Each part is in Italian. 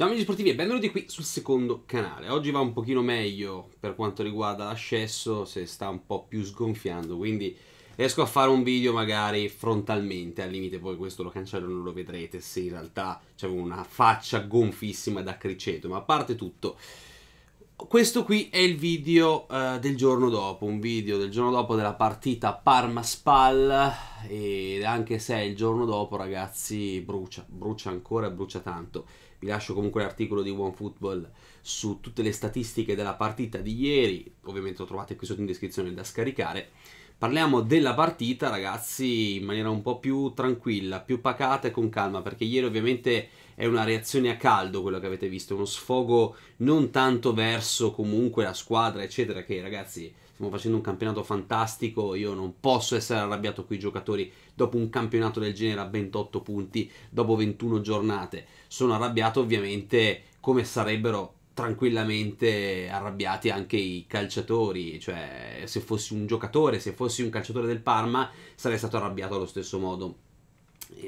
Ciao amici sportivi e benvenuti qui sul secondo canale. Oggi va un pochino meglio per quanto riguarda l'ascesso, se sta un po' più sgonfiando, quindi riesco a fare un video magari frontalmente, al limite poi questo lo cancello e non lo vedrete se in realtà c'è una faccia gonfissima da criceto, ma a parte tutto questo qui è il video eh, del giorno dopo, un video del giorno dopo della partita Parma-Spal e anche se è il giorno dopo ragazzi brucia, brucia ancora e brucia tanto. Vi lascio comunque l'articolo di OneFootball su tutte le statistiche della partita di ieri, ovviamente lo trovate qui sotto in descrizione da scaricare. Parliamo della partita ragazzi in maniera un po' più tranquilla, più pacata e con calma perché ieri ovviamente è una reazione a caldo quello che avete visto, uno sfogo non tanto verso comunque la squadra, eccetera, che ragazzi stiamo facendo un campionato fantastico, io non posso essere arrabbiato con i giocatori dopo un campionato del genere a 28 punti, dopo 21 giornate, sono arrabbiato ovviamente come sarebbero tranquillamente arrabbiati anche i calciatori, cioè se fossi un giocatore, se fossi un calciatore del Parma sarei stato arrabbiato allo stesso modo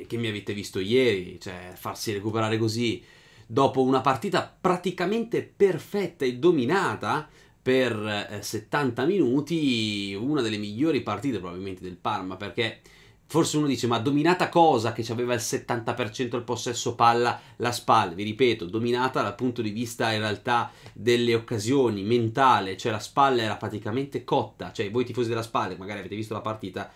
che mi avete visto ieri, cioè farsi recuperare così dopo una partita praticamente perfetta e dominata per 70 eh, minuti, una delle migliori partite probabilmente del Parma, perché forse uno dice ma dominata cosa che aveva il 70% il possesso palla la SPAL, vi ripeto, dominata dal punto di vista in realtà delle occasioni, mentale, cioè la SPAL era praticamente cotta, cioè voi tifosi della SPAL magari avete visto la partita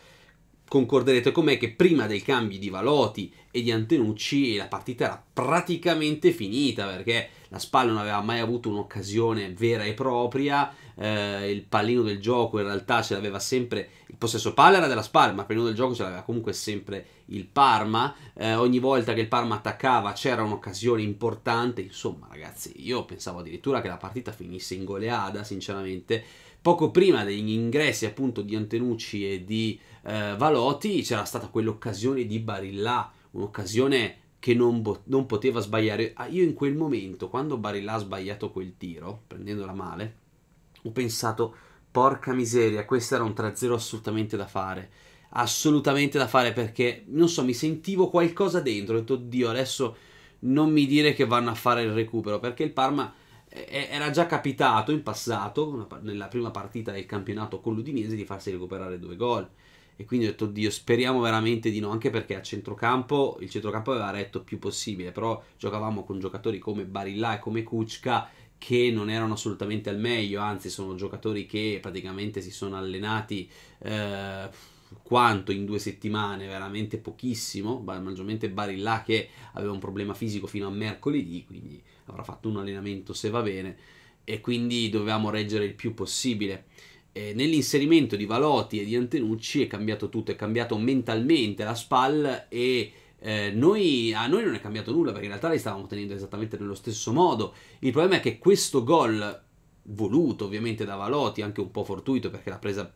concorderete con me che prima dei cambi di Valoti e di Antenucci la partita era praticamente finita perché la Spalla non aveva mai avuto un'occasione vera e propria, eh, il pallino del gioco in realtà ce l'aveva sempre, il possesso palla era della Spalla, ma il pallino del gioco ce l'aveva comunque sempre il Parma, eh, ogni volta che il Parma attaccava c'era un'occasione importante, insomma ragazzi io pensavo addirittura che la partita finisse in goleada sinceramente, poco prima degli ingressi appunto di Antenucci e di eh, Valoti c'era stata quell'occasione di Barilla, un'occasione che non, non, poteva sbagliare. Ah, io in quel momento, quando Barilla ha sbagliato quel tiro, prendendola male, ho pensato, porca miseria, questo era un 3-0 assolutamente da fare. Assolutamente da fare perché, non so, mi sentivo qualcosa dentro. Ho detto, oddio, adesso non mi dire che vanno a fare il recupero perché il Parma eh, eh, era già capitato in passato, nella prima partita del campionato con l'Udinese, di farsi recuperare due gol. E quindi ho detto, Dio, speriamo veramente di no, anche perché a centrocampo il centrocampo aveva retto più possibile, però giocavamo con giocatori come Barilla e come Kuczka che non erano assolutamente al meglio, anzi sono giocatori che praticamente si sono allenati eh, quanto in due settimane, veramente pochissimo, maggiormente Barilla che aveva un problema fisico fino a mercoledì, quindi avrà fatto un allenamento se va bene e quindi dovevamo reggere il più possibile eh, nell'inserimento di Valotti e di Antenucci è cambiato tutto, è cambiato mentalmente la SPAL e eh, noi, a noi non è cambiato nulla perché in realtà li stavamo tenendo esattamente nello stesso modo. Il problema è che questo gol, voluto ovviamente da Valotti, anche un po' fortuito perché l'ha presa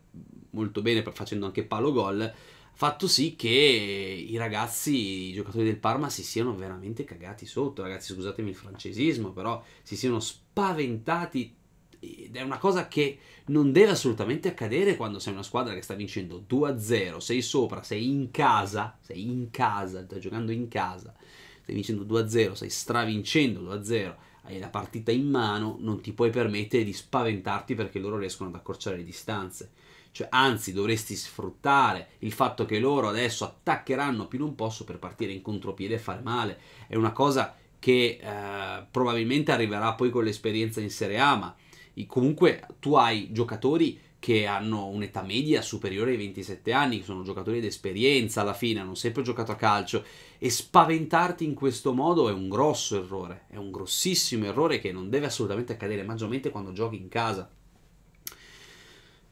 molto bene facendo anche palo gol, ha fatto sì che i ragazzi, i giocatori del Parma si siano veramente cagati sotto, ragazzi scusatemi il francesismo, però si siano spaventati ed è una cosa che non deve assolutamente accadere quando sei una squadra che sta vincendo 2-0, sei sopra, sei in casa, sei in casa, stai giocando in casa, stai vincendo 2-0, stai stravincendo 2-0, hai la partita in mano, non ti puoi permettere di spaventarti perché loro riescono ad accorciare le distanze. Cioè, anzi, dovresti sfruttare il fatto che loro adesso attaccheranno più non posso per partire in contropiede e fare male. È una cosa che eh, probabilmente arriverà poi con l'esperienza in Serie A, ma comunque tu hai giocatori che hanno un'età media superiore ai 27 anni, che sono giocatori d'esperienza alla fine, hanno sempre giocato a calcio e spaventarti in questo modo è un grosso errore, è un grossissimo errore che non deve assolutamente accadere, maggiormente quando giochi in casa.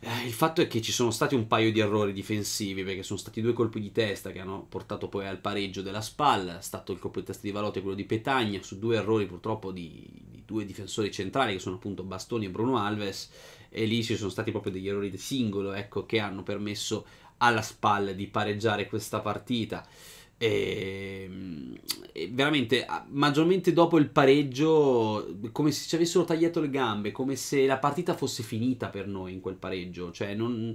Eh, il fatto è che ci sono stati un paio di errori difensivi, perché sono stati due colpi di testa che hanno portato poi al pareggio della spalla, è stato il colpo di testa di Valote e quello di Petagna, su due errori purtroppo di, di, due difensori centrali che sono appunto Bastoni e Bruno Alves, e lì ci sono stati proprio degli errori di singolo, ecco, che hanno permesso alla spalla di pareggiare questa partita. E, ehm, e veramente, maggiormente dopo il pareggio, come se ci avessero tagliato le gambe, come se la partita fosse finita per noi in quel pareggio. Cioè, non,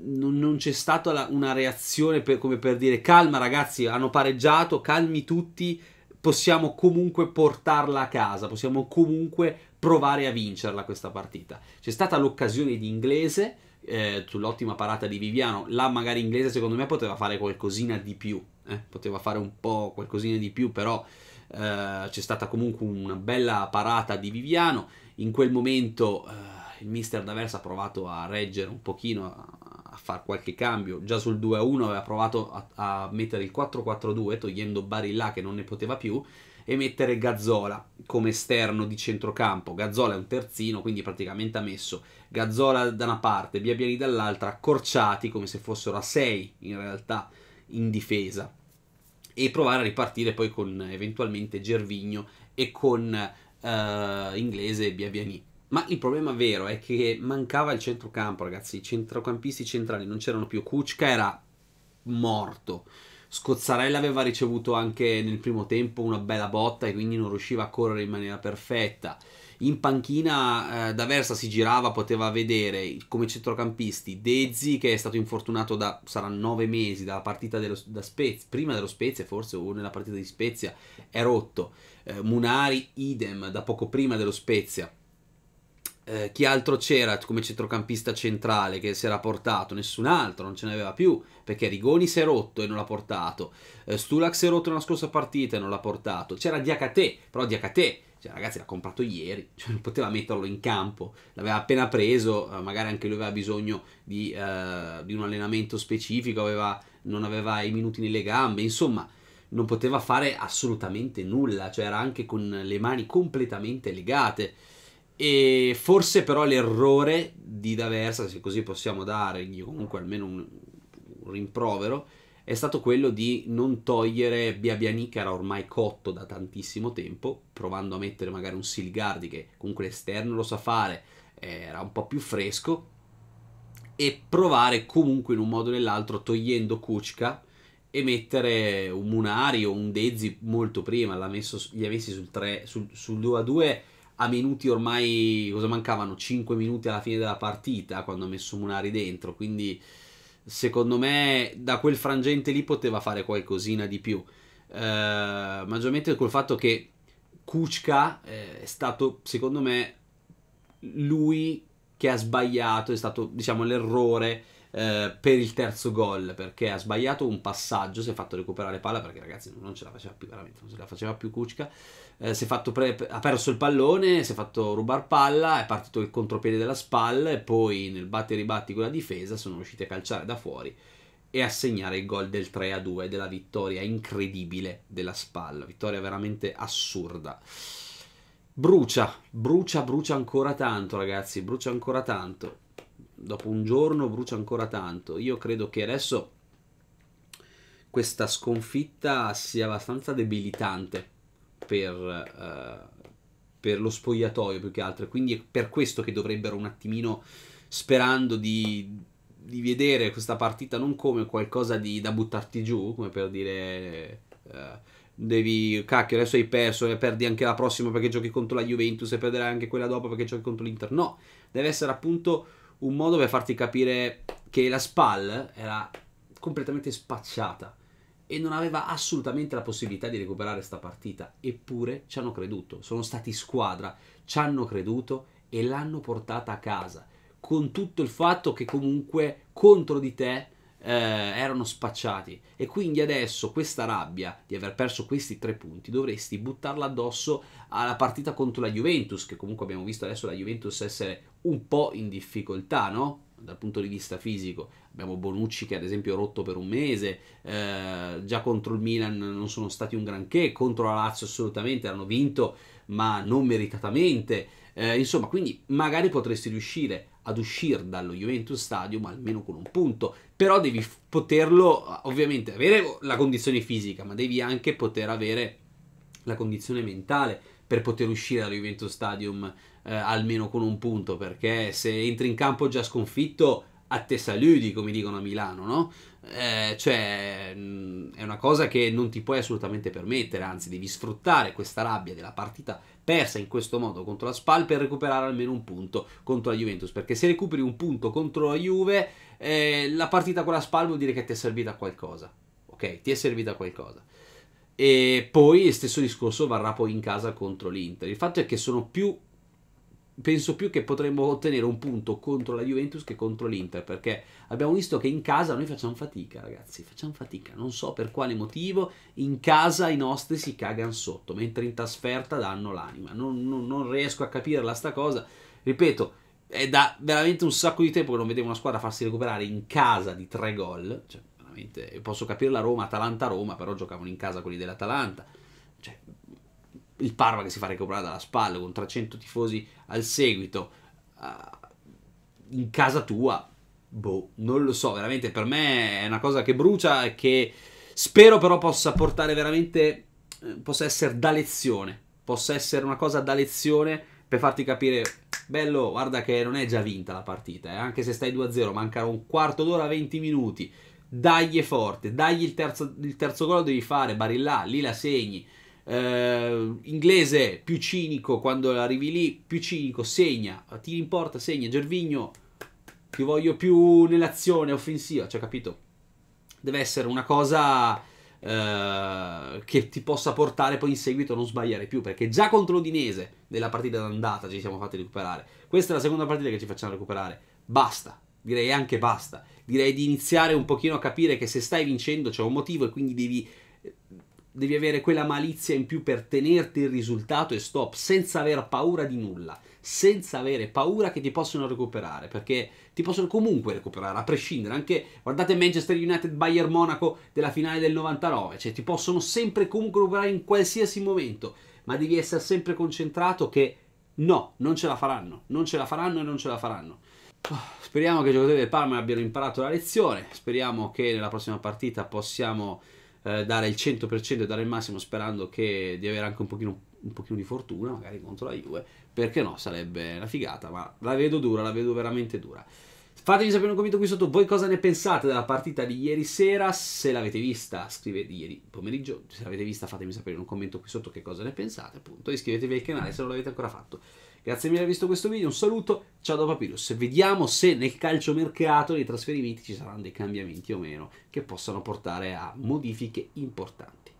non, non c'è stata una reazione per, come per dire calma ragazzi, hanno pareggiato, calmi tutti, possiamo comunque portarla a casa, possiamo comunque provare a vincerla questa partita. C'è stata l'occasione di Inglese, eh, sull'ottima parata di Viviano, là magari Inglese secondo me poteva fare qualcosina di più eh, poteva fare un po' qualcosina di più, però eh, c'è stata comunque una bella parata di Viviano. In quel momento eh, il mister D'Aversa ha provato a reggere un pochino, a, a fare qualche cambio. Già sul 2-1 aveva provato a, a mettere il 4-4-2, togliendo Barilla che non ne poteva più, e mettere Gazzola come esterno di centrocampo. Gazzola è un terzino, quindi praticamente ha messo Gazzola da una parte, Biabiani dall'altra, accorciati come se fossero a 6 in realtà in difesa e provare a ripartire poi con eventualmente Gervigno e con uh, Inglese e Biaviani. Ma il problema vero è che mancava il centrocampo, ragazzi. I centrocampisti centrali non c'erano più. Kuczka era morto. Scozzarella aveva ricevuto anche nel primo tempo una bella botta e quindi non riusciva a correre in maniera perfetta in panchina eh, da si girava, poteva vedere come centrocampisti Dezzi che è stato infortunato da sarà nove mesi dalla partita dello, da Spezia, prima dello Spezia forse o nella partita di Spezia è rotto, eh, Munari idem da poco prima dello Spezia. Eh, chi altro c'era come centrocampista centrale che si era portato? Nessun altro, non ce n'aveva più perché Rigoni si è rotto e non l'ha portato, eh, Stulax si è rotto nella scorsa partita e non l'ha portato, c'era Diacate, però Diacate cioè, ragazzi, l'ha comprato ieri, cioè, non poteva metterlo in campo, l'aveva appena preso, eh, magari anche lui aveva bisogno di, eh, di un allenamento specifico, aveva, non aveva i minuti nelle gambe, insomma, non poteva fare assolutamente nulla, cioè era anche con le mani completamente legate. E forse però l'errore di D'Aversa, se così possiamo dargli comunque almeno un, un rimprovero, è stato quello di non togliere Biabiani che era ormai cotto da tantissimo tempo, provando a mettere magari un Silgardi che comunque l'esterno lo sa fare, era un po' più fresco, e provare comunque in un modo o nell'altro togliendo Kuchka e mettere un Munari o un Dezzi molto prima, l'ha messo, li ha messi sul, 3, sul, sul 2 a 2 a minuti ormai, cosa mancavano? 5 minuti alla fine della partita quando ha messo Munari dentro, quindi secondo me da quel frangente lì poteva fare qualcosina di più. Eh, maggiormente col fatto che Kuchka eh, è stato, secondo me, lui che ha sbagliato, è stato diciamo l'errore eh, per il terzo gol perché ha sbagliato un passaggio, si è fatto recuperare palla perché ragazzi non ce la faceva più veramente, non ce la faceva più Kuczka, eh, si è fatto pre- ha perso il pallone, si è fatto rubare palla, è partito il contropiede della spalla e poi nel batte e ribatti con la difesa sono riusciti a calciare da fuori e a segnare il gol del 3-2 a della vittoria incredibile della spalla, vittoria veramente assurda brucia, brucia, brucia ancora tanto, ragazzi, brucia ancora tanto dopo un giorno brucia ancora tanto. Io credo che adesso questa sconfitta sia abbastanza debilitante per, uh, per lo spogliatoio più che altro. Quindi è per questo che dovrebbero un attimino, sperando di, di vedere questa partita non come qualcosa di, da buttarti giù, come per dire... Uh, devi cacchio adesso hai perso e eh, perdi anche la prossima perché giochi contro la Juventus e perderai anche quella dopo perché giochi contro l'Inter no deve essere appunto un modo per farti capire che la SPAL era completamente spacciata e non aveva assolutamente la possibilità di recuperare questa partita, eppure ci hanno creduto, sono stati squadra, ci hanno creduto e l'hanno portata a casa, con tutto il fatto che comunque contro di te eh, erano spacciati e quindi adesso questa rabbia di aver perso questi tre punti dovresti buttarla addosso alla partita contro la Juventus che comunque abbiamo visto adesso la Juventus essere un po' in difficoltà no? dal punto di vista fisico. Abbiamo Bonucci che ad esempio ha rotto per un mese, eh, già contro il Milan non sono stati un granché, contro la Lazio assolutamente hanno vinto, ma non meritatamente. Eh, insomma, quindi magari potresti riuscire ad uscire dallo Juventus Stadium almeno con un punto, però devi poterlo ovviamente avere la condizione fisica, ma devi anche poter avere la condizione mentale per poter uscire dallo Juventus Stadium eh, almeno con un punto, perché se entri in campo già sconfitto a te saludi, come dicono a Milano, no? Eh, cioè, mm, è una cosa che non ti puoi assolutamente permettere, anzi, devi sfruttare questa rabbia della partita persa in questo modo contro la Spal per recuperare almeno un punto contro la Juventus. Perché se recuperi un punto contro la Juve, eh, la partita con la Spal vuol dire che ti è servita qualcosa. Ok, ti è servita qualcosa. E poi stesso discorso varrà poi in casa contro l'Inter. Il fatto è che sono più penso più che potremmo ottenere un punto contro la Juventus che contro l'Inter perché abbiamo visto che in casa noi facciamo fatica ragazzi facciamo fatica non so per quale motivo in casa i nostri si cagano sotto mentre in trasferta danno l'anima non, non, non, riesco a capirla sta cosa ripeto è da veramente un sacco di tempo che non vedevo una squadra farsi recuperare in casa di tre gol cioè, veramente posso capire la Roma Atalanta Roma però giocavano in casa quelli dell'Atalanta il Parma che si fa recuperare dalla spalla con 300 tifosi al seguito uh, in casa tua, boh, non lo so, veramente per me è una cosa che brucia e che spero però possa portare veramente, eh, possa essere da lezione, possa essere una cosa da lezione per farti capire, bello, guarda che non è già vinta la partita, eh? anche se stai 2-0, mancano un quarto d'ora, 20 minuti, dagli forte, dagli il terzo, il terzo gol devi fare, Barilla, lì la segni, eh, inglese più cinico quando arrivi lì, più cinico, segna, ti importa, segna, Gervigno, ti voglio più nell'azione offensiva, cioè capito? Deve essere una cosa eh, che ti possa portare poi in seguito a non sbagliare più, perché già contro l'Udinese nella partita d'andata ci siamo fatti recuperare. Questa è la seconda partita che ci facciamo recuperare. Basta, direi anche basta. Direi di iniziare un pochino a capire che se stai vincendo c'è un motivo e quindi devi devi avere quella malizia in più per tenerti il risultato e stop, senza aver paura di nulla, senza avere paura che ti possano recuperare, perché ti possono comunque recuperare, a prescindere, anche guardate Manchester United Bayern Monaco della finale del 99, cioè ti possono sempre comunque recuperare in qualsiasi momento, ma devi essere sempre concentrato che no, non ce la faranno, non ce la faranno e non ce la faranno. Speriamo che i giocatori del Parma abbiano imparato la lezione, speriamo che nella prossima partita possiamo eh, dare il 100% e dare il massimo sperando che, di avere anche un pochino, un pochino, di fortuna, magari contro la Juve, perché no, sarebbe una figata, ma la vedo dura, la vedo veramente dura. Fatemi sapere un commento qui sotto voi cosa ne pensate della partita di ieri sera, se l'avete vista, scrivete ieri pomeriggio, se l'avete vista fatemi sapere in un commento qui sotto che cosa ne pensate, appunto, iscrivetevi al canale se non l'avete ancora fatto. Grazie mille per aver visto questo video, un saluto, ciao da Papyrus. Vediamo se nel calciomercato dei trasferimenti ci saranno dei cambiamenti o meno che possano portare a modifiche importanti.